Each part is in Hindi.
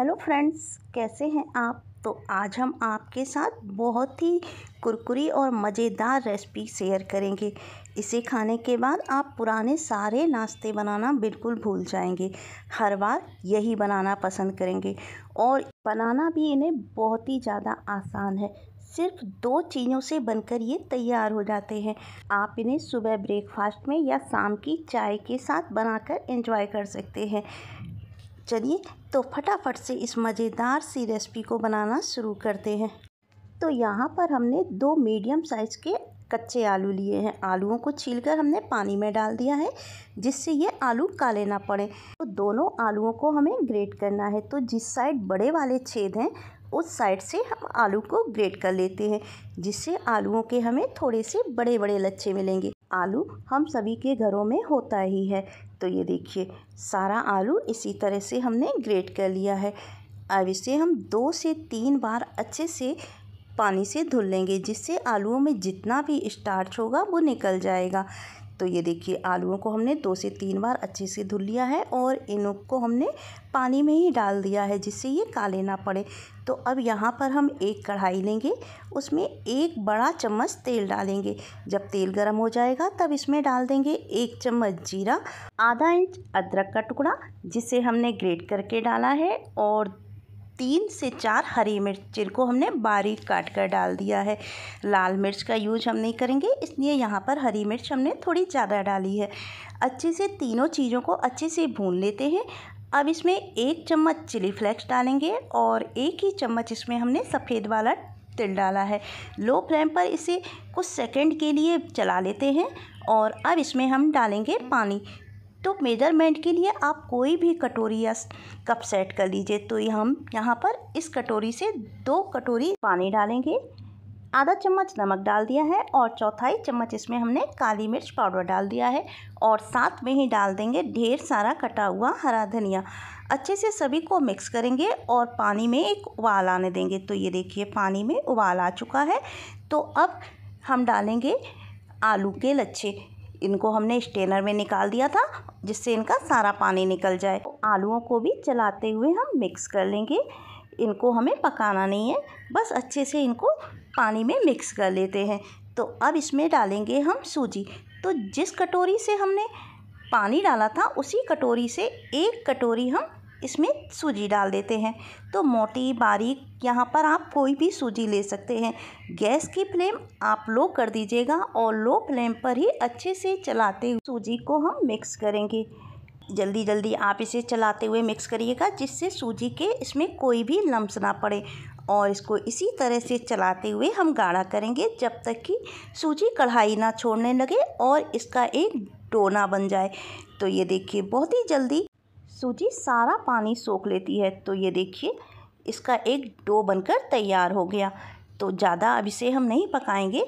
हेलो फ्रेंड्स कैसे हैं आप तो आज हम आपके साथ बहुत ही कुरकुरी और मज़ेदार रेसिपी शेयर करेंगे इसे खाने के बाद आप पुराने सारे नाश्ते बनाना बिल्कुल भूल जाएंगे हर बार यही बनाना पसंद करेंगे और बनाना भी इन्हें बहुत ही ज़्यादा आसान है सिर्फ दो चीज़ों से बनकर ये तैयार हो जाते हैं आप इन्हें सुबह ब्रेकफास्ट में या शाम की चाय के साथ बनाकर एंजॉय कर सकते हैं चलिए तो फटाफट से इस मज़ेदार सी रेसिपी को बनाना शुरू करते हैं तो यहाँ पर हमने दो मीडियम साइज़ के कच्चे आलू लिए हैं आलूओं को छीलकर हमने पानी में डाल दिया है जिससे ये आलू काले ना पड़े तो दोनों आलूओं को हमें ग्रेट करना है तो जिस साइड बड़े वाले छेद हैं उस साइड से हम आलू को ग्रेट कर लेते हैं जिससे आलूओं के हमें थोड़े से बड़े बड़े लच्छे मिलेंगे आलू हम सभी के घरों में होता ही है तो ये देखिए सारा आलू इसी तरह से हमने ग्रेट कर लिया है अब इसे हम दो से तीन बार अच्छे से पानी से धुल लेंगे जिससे आलूओं में जितना भी स्टार्च होगा वो निकल जाएगा तो ये देखिए आलूओं को हमने दो से तीन बार अच्छे से धुल लिया है और इनों को हमने पानी में ही डाल दिया है जिससे ये काले ना पड़े तो अब यहाँ पर हम एक कढ़ाई लेंगे उसमें एक बड़ा चम्मच तेल डालेंगे जब तेल गर्म हो जाएगा तब इसमें डाल देंगे एक चम्मच जीरा आधा इंच अदरक का टुकड़ा जिसे हमने ग्रेट करके डाला है और तीन से चार हरी मिर्च जिनको हमने बारीक काट कर डाल दिया है लाल मिर्च का यूज हम नहीं करेंगे इसलिए यहाँ पर हरी मिर्च हमने थोड़ी ज़्यादा डाली है अच्छे से तीनों चीज़ों को अच्छे से भून लेते हैं अब इसमें एक चम्मच चिली फ्लेक्स डालेंगे और एक ही चम्मच इसमें हमने सफ़ेद वाला तिल डाला है लो फ्लेम पर इसे कुछ सेकंड के लिए चला लेते हैं और अब इसमें हम डालेंगे पानी तो मेजरमेंट के लिए आप कोई भी कटोरी या कप सेट कर लीजिए तो ये हम यहाँ पर इस कटोरी से दो कटोरी पानी डालेंगे आधा चम्मच नमक डाल दिया है और चौथाई चम्मच इसमें हमने काली मिर्च पाउडर डाल दिया है और साथ में ही डाल देंगे ढेर सारा कटा हुआ हरा धनिया अच्छे से सभी को मिक्स करेंगे और पानी में एक उबाल आने देंगे तो ये देखिए पानी में उबाल आ चुका है तो अब हम डालेंगे आलू के लच्छे इनको हमने स्टेनर में निकाल दिया था जिससे इनका सारा पानी निकल जाए आलूओं को भी चलाते हुए हम मिक्स कर लेंगे इनको हमें पकाना नहीं है बस अच्छे से इनको पानी में मिक्स कर लेते हैं तो अब इसमें डालेंगे हम सूजी तो जिस कटोरी से हमने पानी डाला था उसी कटोरी से एक कटोरी हम इसमें सूजी डाल देते हैं तो मोटी बारीक यहाँ पर आप कोई भी सूजी ले सकते हैं गैस की फ्लेम आप लो कर दीजिएगा और लो फ्लेम पर ही अच्छे से चलाते हुए सूजी को हम मिक्स करेंगे जल्दी जल्दी आप इसे चलाते हुए मिक्स करिएगा जिससे सूजी के इसमें कोई भी लम्स ना पड़े और इसको इसी तरह से चलाते हुए हम गाढ़ा करेंगे जब तक कि सूजी कढ़ाई ना छोड़ने लगे और इसका एक डोना बन जाए तो ये देखिए बहुत ही जल्दी सूजी सारा पानी सोख लेती है तो ये देखिए इसका एक डो बनकर तैयार हो गया तो ज़्यादा अब इसे हम नहीं पकाएंगे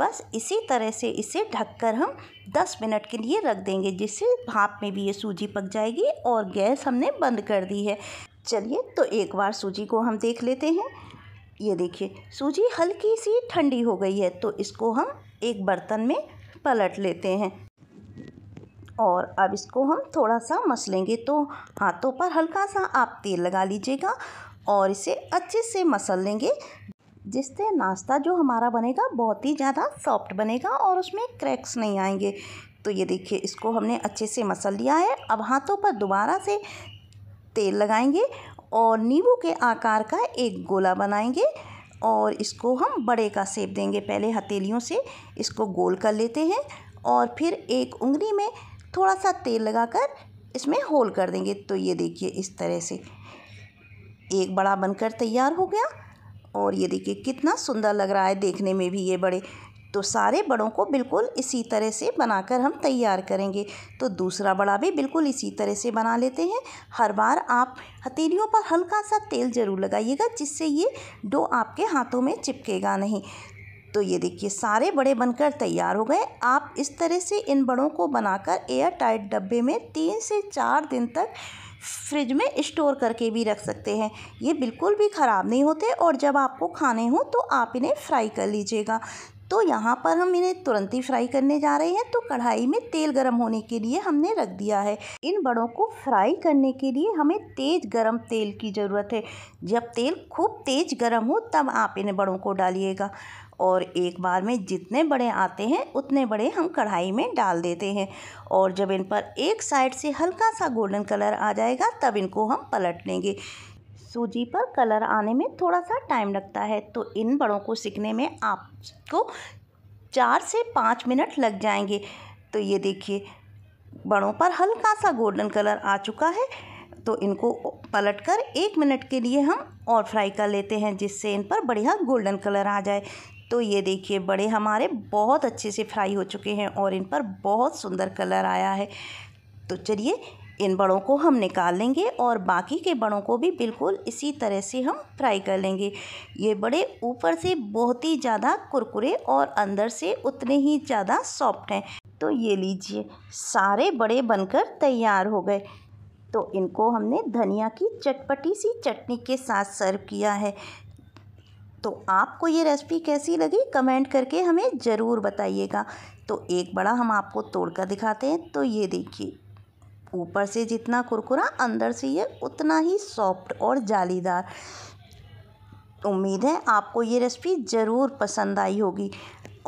बस इसी तरह से इसे ढककर हम 10 मिनट के लिए रख देंगे जिससे भाप में भी ये सूजी पक जाएगी और गैस हमने बंद कर दी है चलिए तो एक बार सूजी को हम देख लेते हैं ये देखिए सूजी हल्की सी ठंडी हो गई है तो इसको हम एक बर्तन में पलट लेते हैं और अब इसको हम थोड़ा सा मसलेंगे तो हाथों पर हल्का सा आप तेल लगा लीजिएगा और इसे अच्छे से मसल लेंगे जिससे नाश्ता जो हमारा बनेगा बहुत ही ज़्यादा सॉफ्ट बनेगा और उसमें क्रैक्स नहीं आएंगे तो ये देखिए इसको हमने अच्छे से मसल लिया है अब हाथों पर दोबारा से तेल लगाएंगे और नींबू के आकार का एक गोला बनाएंगे और इसको हम बड़े का सेब देंगे पहले हथेलियों से इसको गोल कर लेते हैं और फिर एक उंगली में थोड़ा सा तेल लगाकर इसमें होल कर देंगे तो ये देखिए इस तरह से एक बड़ा बनकर तैयार हो गया और ये देखिए कितना सुंदर लग रहा है देखने में भी ये बड़े तो सारे बड़ों को बिल्कुल इसी तरह से बनाकर हम तैयार करेंगे तो दूसरा बड़ा भी बिल्कुल इसी तरह से बना लेते हैं हर बार आप हथेलियों पर हल्का सा तेल ज़रूर लगाइएगा जिससे ये डो आपके हाथों में चिपकेगा नहीं तो ये देखिए सारे बड़े बनकर तैयार हो गए आप इस तरह से इन बड़ों को बनाकर एयर टाइट डब्बे में तीन से चार दिन तक फ्रिज में स्टोर करके भी रख सकते हैं ये बिल्कुल भी ख़राब नहीं होते और जब आपको खाने हों तो आप इन्हें फ्राई कर लीजिएगा तो यहाँ पर हम इन्हें तुरंत ही फ्राई करने जा रहे हैं तो कढ़ाई में तेल गर्म होने के लिए हमने रख दिया है इन बड़ों को फ्राई करने के लिए हमें तेज़ गर्म तेल की ज़रूरत है जब तेल खूब तेज़ गर्म हो तब आप इन बड़ों को डालिएगा और एक बार में जितने बड़े आते हैं उतने बड़े हम कढ़ाई में डाल देते हैं और जब इन पर एक साइड से हल्का सा गोल्डन कलर आ जाएगा तब इनको हम पलट लेंगे सूजी पर कलर आने में थोड़ा सा टाइम लगता है तो इन बड़ों को सीखने में आपको चार से पाँच मिनट लग जाएंगे तो ये देखिए बड़ों पर हल्का सा गोल्डन कलर आ चुका है तो इनको पलट कर एक मिनट के लिए हम और फ्राई कर लेते हैं जिससे इन पर बढ़िया गोल्डन कलर आ जाए तो ये देखिए बड़े हमारे बहुत अच्छे से फ्राई हो चुके हैं और इन पर बहुत सुंदर कलर आया है तो चलिए इन बड़ों को हम निकाल लेंगे और बाकी के बड़ों को भी बिल्कुल इसी तरह से हम फ्राई कर लेंगे ये बड़े ऊपर से बहुत ही ज़्यादा कुरकुरे और अंदर से उतने ही ज़्यादा सॉफ्ट हैं तो ये लीजिए सारे बड़े बनकर तैयार हो गए तो इनको हमने धनिया की चटपटी सी चटनी के साथ सर्व किया है तो आपको ये रेसिपी कैसी लगी कमेंट करके हमें ज़रूर बताइएगा तो एक बड़ा हम आपको तोड़कर दिखाते हैं तो ये देखिए ऊपर से जितना कुरकुरा अंदर से ये उतना ही सॉफ्ट और जालीदार उम्मीद है आपको ये रेसिपी ज़रूर पसंद आई होगी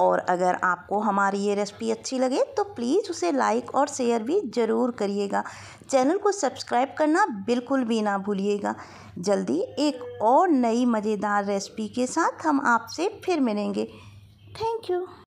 और अगर आपको हमारी ये रेसिपी अच्छी लगे तो प्लीज़ उसे लाइक और शेयर भी ज़रूर करिएगा चैनल को सब्सक्राइब करना बिल्कुल भी ना भूलिएगा जल्दी एक और नई मज़ेदार रेसिपी के साथ हम आपसे फिर मिलेंगे थैंक यू